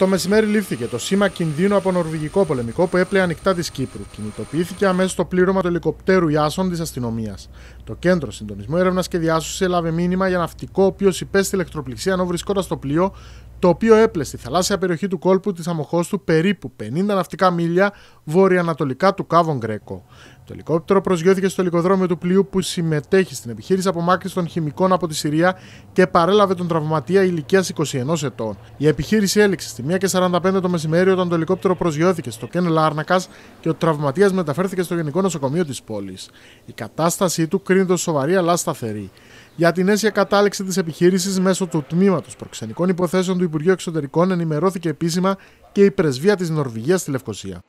Το μεσημέρι λήφθηκε το σήμα κινδύνου από νορβηγικό πολεμικό που έπλεε ανοιχτά τη Κύπρου. Κινητοποιήθηκε αμέσως το πλήρωμα του ελικοπτέρου Ιάσων της αστυνομίας. Το Κέντρο Συντονισμού Έρευνας και Διάσωσης έλαβε μήνυμα για ναυτικό, ο οποίος υπέστη ηλεκτροπληξία ενώ βρισκόταν στο πλοίο, το οποίο έπλεε στη θαλάσσια περιοχή του κόλπου της Αμοχώστου περίπου 50 ναυτικά μίλια βορειοανατολικά του Κάβον Γκρέκο. Το ελικόπτερο προσγειώθηκε στο ελικοδρόμιο του πλοίου που συμμετέχει στην επιχείρηση απομάκρυνση των χημικών από τη Συρία και παρέλαβε τον τραυματία ηλικίας 21 ετών. Η επιχείρηση έληξε στη 1.45 το μεσημέρι όταν το ελικόπτερο προσγειώθηκε στο Κέν Λάρνακας και ο τραυματίας μεταφέρθηκε στο Γενικό Νοσοκομείο της πόλης. Η κατάστασή του κρίνεται σοβαρή αλλά σταθερή. Για την αίσια κατάληξη της επιχείρησης μέσω του τμήματος προξενικών υποθέσεων του Υπουργείου Εξωτερικών ενημερώθηκε επίσημα και η πρεσβεία της Νορβηγίας στη Λευκοσία.